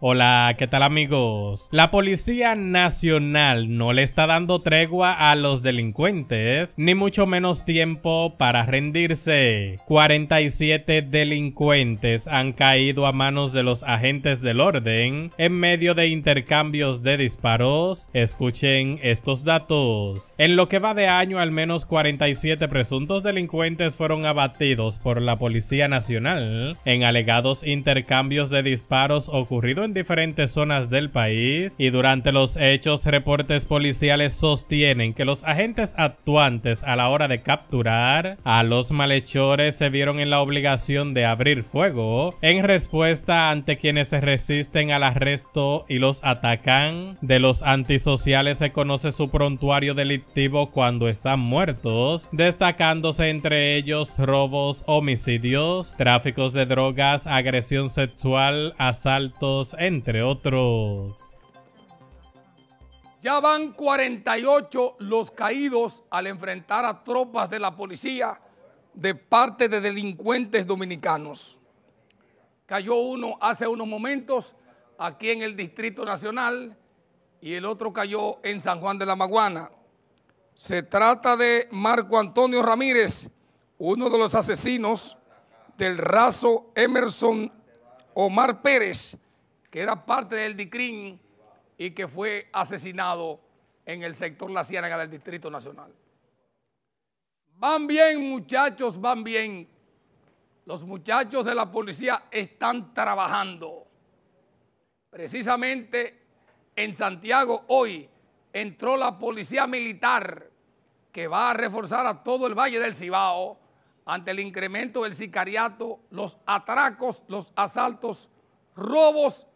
Hola, ¿qué tal amigos? La Policía Nacional no le está dando tregua a los delincuentes, ni mucho menos tiempo para rendirse. 47 delincuentes han caído a manos de los agentes del orden en medio de intercambios de disparos. Escuchen estos datos. En lo que va de año, al menos 47 presuntos delincuentes fueron abatidos por la Policía Nacional en alegados intercambios de disparos ocurridos diferentes zonas del país y durante los hechos reportes policiales sostienen que los agentes actuantes a la hora de capturar a los malhechores se vieron en la obligación de abrir fuego en respuesta ante quienes se resisten al arresto y los atacan. De los antisociales se conoce su prontuario delictivo cuando están muertos, destacándose entre ellos robos, homicidios, tráficos de drogas, agresión sexual, asaltos, entre otros. Ya van 48 los caídos al enfrentar a tropas de la policía de parte de delincuentes dominicanos. Cayó uno hace unos momentos aquí en el Distrito Nacional y el otro cayó en San Juan de la Maguana. Se trata de Marco Antonio Ramírez, uno de los asesinos del raso Emerson Omar Pérez, que era parte del DICRIN y que fue asesinado en el sector La Ciénaga del Distrito Nacional. Van bien, muchachos, van bien. Los muchachos de la policía están trabajando. Precisamente en Santiago hoy entró la policía militar que va a reforzar a todo el Valle del Cibao ante el incremento del sicariato, los atracos, los asaltos, robos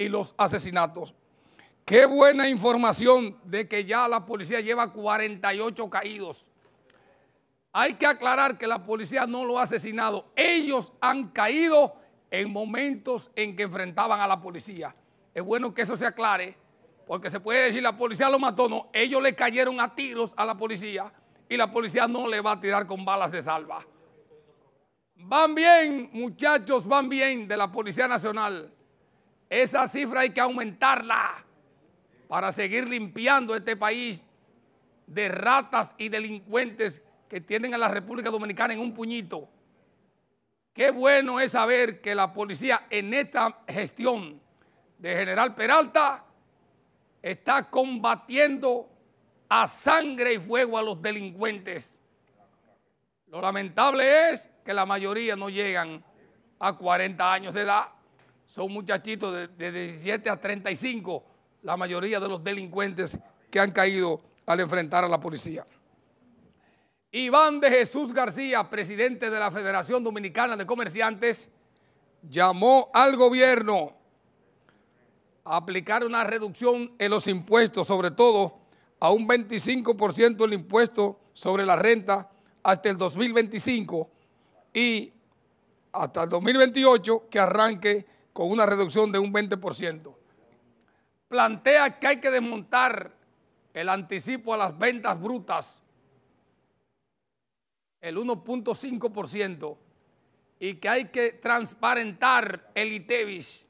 y los asesinatos. Qué buena información de que ya la policía lleva 48 caídos. Hay que aclarar que la policía no lo ha asesinado. Ellos han caído en momentos en que enfrentaban a la policía. Es bueno que eso se aclare, porque se puede decir la policía lo mató. No, ellos le cayeron a tiros a la policía y la policía no le va a tirar con balas de salva. Van bien, muchachos, van bien de la Policía Nacional. Esa cifra hay que aumentarla para seguir limpiando este país de ratas y delincuentes que tienen a la República Dominicana en un puñito. Qué bueno es saber que la policía en esta gestión de General Peralta está combatiendo a sangre y fuego a los delincuentes. Lo lamentable es que la mayoría no llegan a 40 años de edad son muchachitos de, 17 a 35, la mayoría de los delincuentes que han caído al enfrentar a la policía. Iván de Jesús García, presidente de la Federación Dominicana de Comerciantes, llamó al gobierno a aplicar una reducción en los impuestos, sobre todo a un 25% el impuesto sobre la renta hasta el 2025 y hasta el 2028 que arranque con una reducción de un 20%. Plantea que hay que desmontar el anticipo a las ventas brutas, el 1.5%, y que hay que transparentar el ITEVIS.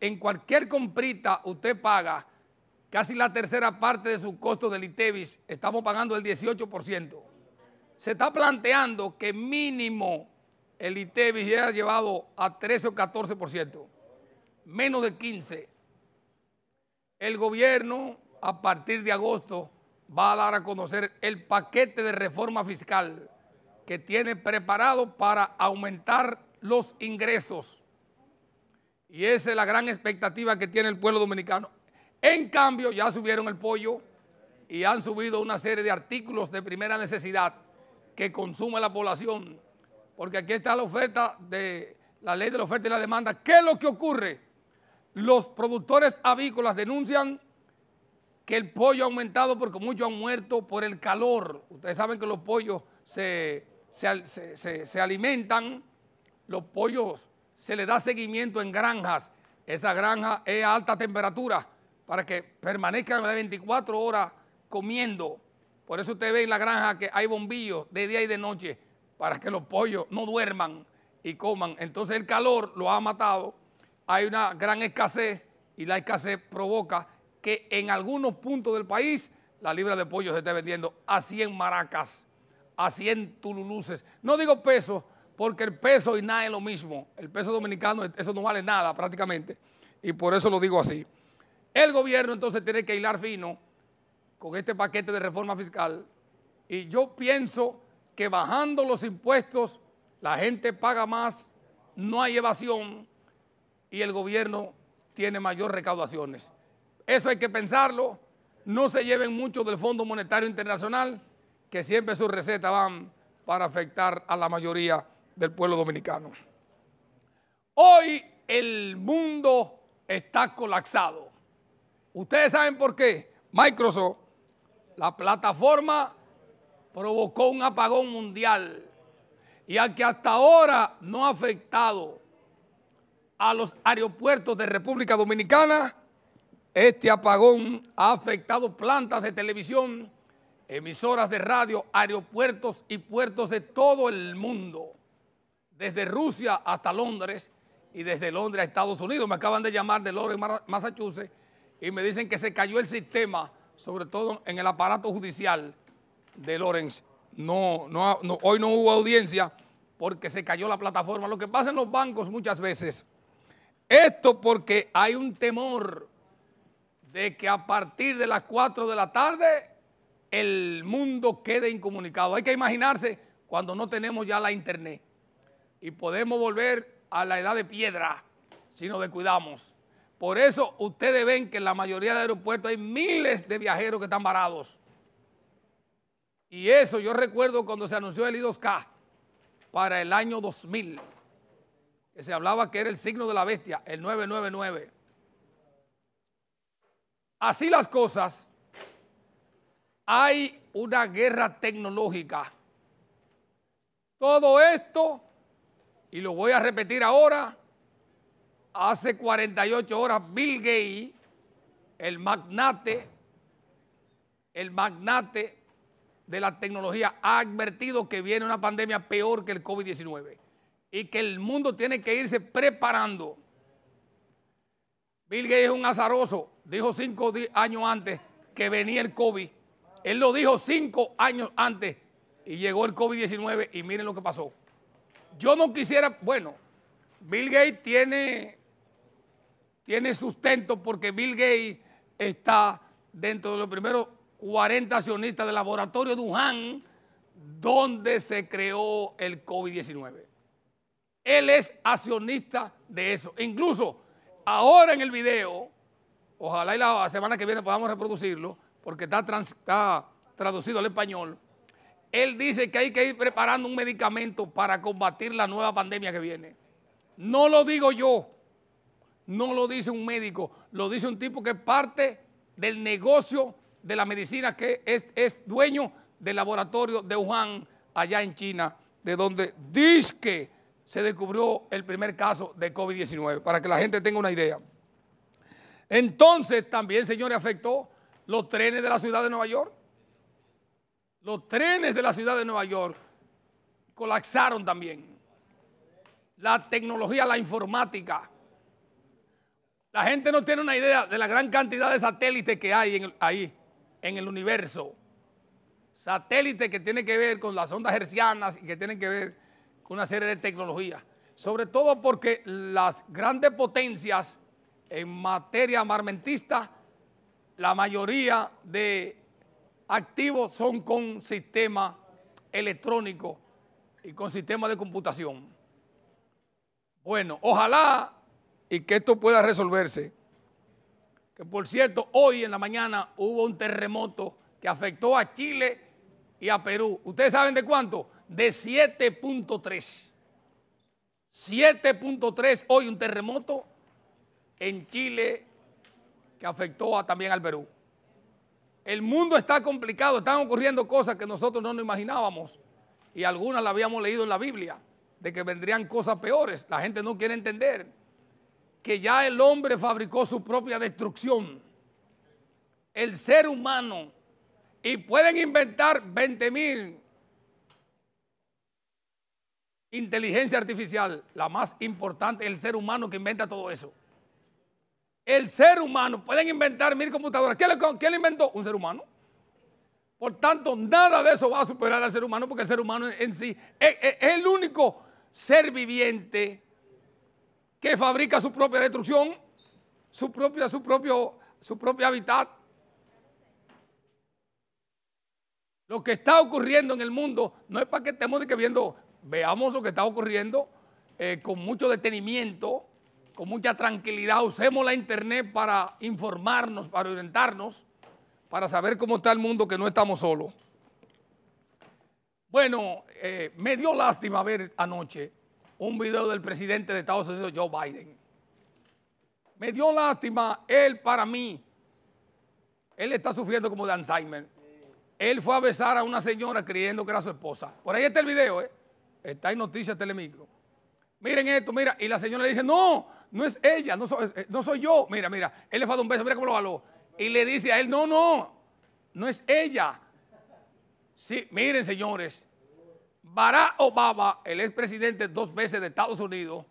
en cualquier comprita usted paga casi la tercera parte de su costo del ITEVIS, estamos pagando el 18%. Se está planteando que mínimo el ITEBI e ya ha llevado a 13 o 14%, menos de 15%. El gobierno, a partir de agosto, va a dar a conocer el paquete de reforma fiscal que tiene preparado para aumentar los ingresos. Y esa es la gran expectativa que tiene el pueblo dominicano. En cambio, ya subieron el pollo y han subido una serie de artículos de primera necesidad que consume la población porque aquí está la oferta de la ley de la oferta y la demanda. ¿Qué es lo que ocurre? Los productores avícolas denuncian que el pollo ha aumentado porque muchos han muerto por el calor. Ustedes saben que los pollos se, alimentan, los pollos se les da seguimiento en granjas. Esa granja es a alta temperatura para que permanezcan las 24 horas comiendo. Por eso usted ve en la granja que hay bombillos de día y de noche para que los pollos no duerman y coman. Entonces el calor lo ha matado, hay una gran escasez y la escasez provoca que en algunos puntos del país la libra de pollo se esté vendiendo a 100 maracas, a 100 tululuces. No digo peso porque el peso y nada es lo mismo. El peso dominicano, eso no vale nada prácticamente. Y por eso lo digo así. El gobierno entonces tiene que hilar fino con este paquete de reforma fiscal. Y yo pienso que bajando los impuestos la gente paga más, no hay evasión y el gobierno tiene mayor recaudaciones. Eso hay que pensarlo, no se lleven mucho del Fondo Monetario Internacional, que siempre sus recetas van para afectar a la mayoría del pueblo dominicano. Hoy el mundo está colapsado. Ustedes saben por qué. Microsoft, la plataforma provocó un apagón mundial y al que hasta ahora no ha afectado a los aeropuertos de República Dominicana, este apagón ha afectado plantas de televisión, emisoras de radio, aeropuertos y puertos de todo el mundo, desde Rusia hasta Londres y desde Londres a Estados Unidos. Me acaban de llamar de Londres, Massachusetts, y me dicen que se cayó el sistema, sobre todo en el aparato judicial, de Lorenz. No, no, hoy no hubo audiencia porque se cayó la plataforma. Lo que pasa en los bancos muchas veces, esto porque hay un temor de que a partir de las 4 de la tarde el mundo quede incomunicado. Hay que imaginarse cuando no tenemos ya la internet y podemos volver a la edad de piedra si nos descuidamos. Por eso ustedes ven que en la mayoría de aeropuertos hay miles de viajeros que están varados y eso yo recuerdo cuando se anunció el I2K para el año 2000, que se hablaba que era el signo de la bestia, el 999. Así las cosas, hay una guerra tecnológica. Todo esto, y lo voy a repetir ahora, hace 48 horas Bill Gates, el magnate, el magnate de la tecnología ha advertido que viene una pandemia peor que el COVID-19 y que el mundo tiene que irse preparando. Bill Gates es un azaroso, dijo cinco años antes que venía el COVID. Él lo dijo cinco años antes y llegó el COVID-19 y miren lo que pasó. Yo no quisiera, bueno, Bill Gates tiene, tiene sustento porque Bill Gates está dentro de los primeros 40 accionistas del laboratorio de Wuhan, donde se creó el COVID-19. Él es accionista de eso. Incluso ahora en el video, ojalá y la semana que viene podamos reproducirlo, porque está, está traducido al español, él dice que hay que ir preparando un medicamento para combatir la nueva pandemia que viene. No lo digo yo, no lo dice un médico, lo dice un tipo que es parte del negocio de la medicina que es, dueño del laboratorio de Wuhan allá en China, de donde dice se descubrió el primer caso de COVID-19, para que la gente tenga una idea. Entonces también, señores, afectó los trenes de la ciudad de Nueva York. Los trenes de la ciudad de Nueva York colapsaron también. La tecnología, la informática. La gente no tiene una idea de la gran cantidad de satélites que hay ahí en el universo. Satélites que tienen que ver con las ondas hercianas y que tienen que ver con una serie de tecnologías. Sobre todo porque las grandes potencias en materia marmentista la mayoría de activos son con sistema electrónico y con sistema de computación. Bueno, ojalá y que esto pueda resolverse que por cierto, hoy en la mañana hubo un terremoto que afectó a Chile y a Perú. ¿Ustedes saben de cuánto? De 7.3. 7.3 hoy un terremoto en Chile que afectó también al Perú. El mundo está complicado, están ocurriendo cosas que nosotros no nos imaginábamos y algunas las habíamos leído en la Biblia, de que vendrían cosas peores. La gente no quiere entender que ya el hombre fabricó su propia destrucción, el ser humano, y pueden inventar 20.000. mil inteligencia artificial, la más importante, el ser humano que inventa todo eso. El ser humano, pueden inventar mil computadoras. ¿Quién le, inventó? Un ser humano. Por tanto, nada de eso va a superar al ser humano porque el ser humano en sí es el único ser viviente que fabrica su propia destrucción, su, propia, su, propio, su propio hábitat. Lo que está ocurriendo en el mundo no es para que estemos de que viendo, veamos lo que está ocurriendo eh, con mucho detenimiento, con mucha tranquilidad. Usemos la internet para informarnos, para orientarnos, para saber cómo está el mundo, que no estamos solos. Bueno, eh, me dio lástima ver anoche un video del presidente de Estados Unidos, Joe Biden. Me dio lástima él para mí. Él está sufriendo como de Alzheimer. Él fue a besar a una señora creyendo que era su esposa. Por ahí está el video, ¿eh? Está en Noticias Telemicro. Miren esto, mira. Y la señora le dice, no, no es ella, no soy, eh, yo. Mira, mira, él le fue a dar un beso, mira cómo lo való. Y le dice a él, no, no, no es ella. Sí, miren, señores, Barack Obama, el expresidente dos veces de Estados Unidos,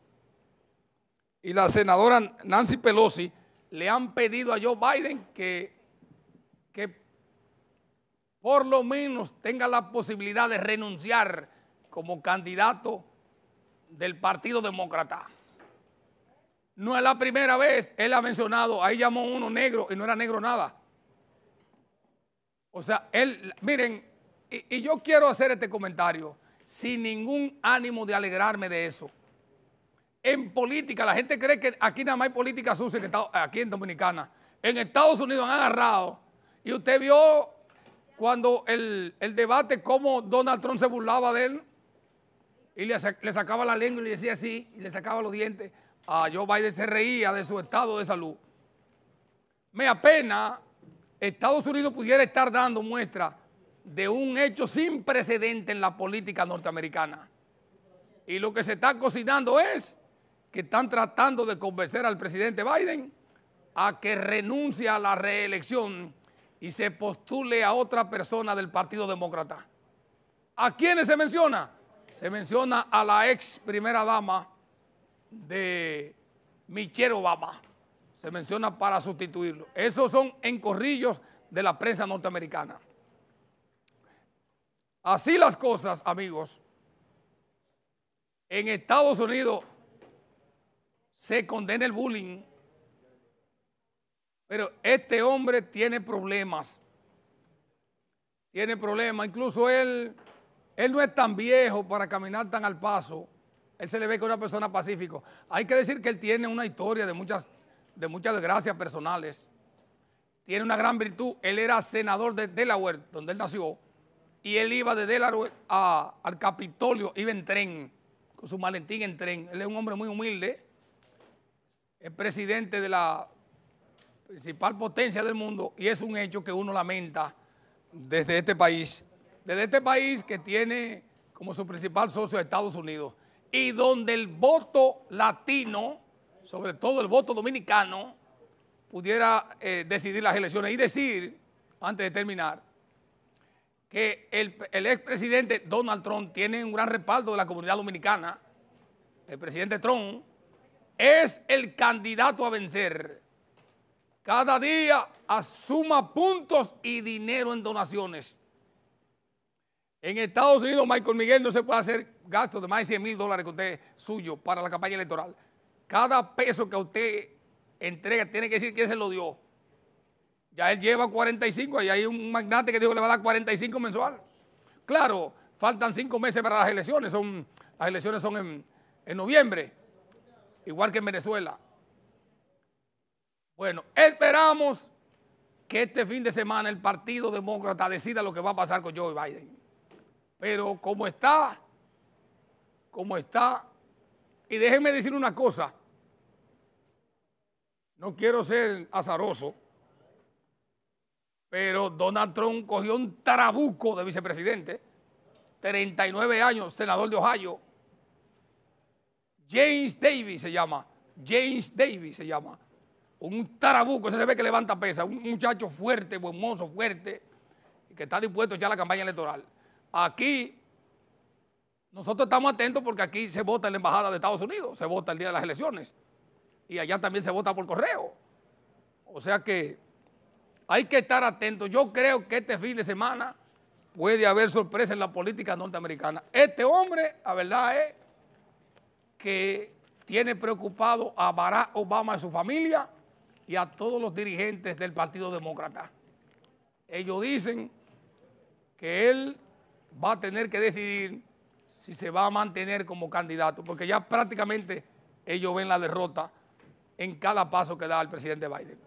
y la senadora Nancy Pelosi le han pedido a Joe Biden que, por lo menos tenga la posibilidad de renunciar como candidato del Partido Demócrata. No es la primera vez, él ha mencionado, ahí llamó uno negro y no era negro nada. O sea, él, miren, y yo quiero hacer este comentario sin ningún ánimo de alegrarme de eso. En política, la gente cree que aquí nada más hay política sucia, que está aquí en Dominicana. En Estados Unidos han agarrado. Y usted vio cuando el, debate, cómo Donald Trump se burlaba de él y le, sacaba la lengua y le decía así, y le sacaba los dientes. A Joe Biden se reía de su estado de salud. Me apena, Estados Unidos pudiera estar dando muestras de un hecho sin precedente en la política norteamericana. Y lo que se está cocinando es que están tratando de convencer al presidente Biden a que renuncie a la reelección y se postule a otra persona del Partido Demócrata. ¿A quiénes se menciona? Se menciona a la ex primera dama de Michelle Obama. Se menciona para sustituirlo. Esos son encorrillos de la prensa norteamericana. Así las cosas, amigos. En Estados Unidos se condena el bullying, pero este hombre tiene problemas. Tiene problemas. Incluso él, él no es tan viejo para caminar tan al paso. Él se le ve como una persona pacífico. Hay que decir que él tiene una historia de muchas, de muchas desgracias personales. Tiene una gran virtud. Él era senador de Delaware, donde él nació y él iba de Delaware eh, al Capitolio, iba en tren, con su maletín en tren. Él es un hombre muy humilde, es presidente de la principal potencia del mundo y es un hecho que uno lamenta desde este país, desde este país que tiene como su principal socio a Estados Unidos y donde el voto latino, sobre todo el voto dominicano, pudiera eh, decidir las elecciones y decir, antes de terminar, que el, expresidente Donald Trump tiene un gran respaldo de la comunidad dominicana, el presidente Trump, es el candidato a vencer. Cada día asuma puntos y dinero en donaciones. En Estados Unidos, Michael Miguel no se puede hacer gastos de más de 100 mil dólares que usted suyo para la campaña electoral. Cada peso que usted entrega tiene que decir quién se lo dio. Ya él lleva 45, ahí hay un magnate que dijo que le va a dar 45 mensual. Claro, faltan cinco meses para las elecciones, son, las elecciones son en, en noviembre, igual que en Venezuela. Bueno, esperamos que este fin de semana el Partido Demócrata decida lo que va a pasar con Joe Biden. Pero como está, como está, y déjenme decir una cosa, no quiero ser azaroso, pero Donald Trump cogió un tarabuco de vicepresidente, 39 años, senador de Ohio. James Davis se llama, James Davis se llama. Un tarabuco, ese se ve que levanta pesa, un muchacho fuerte, buen mozo, fuerte, que está dispuesto a echar la campaña electoral. Aquí nosotros estamos atentos porque aquí se vota en la Embajada de Estados Unidos, se vota el día de las elecciones. Y allá también se vota por correo. O sea que hay que estar atentos. Yo creo que este fin de semana puede haber sorpresa en la política norteamericana. Este hombre, la verdad es que tiene preocupado a Barack Obama y su familia y a todos los dirigentes del Partido Demócrata. Ellos dicen que él va a tener que decidir si se va a mantener como candidato, porque ya prácticamente ellos ven la derrota en cada paso que da el presidente Biden.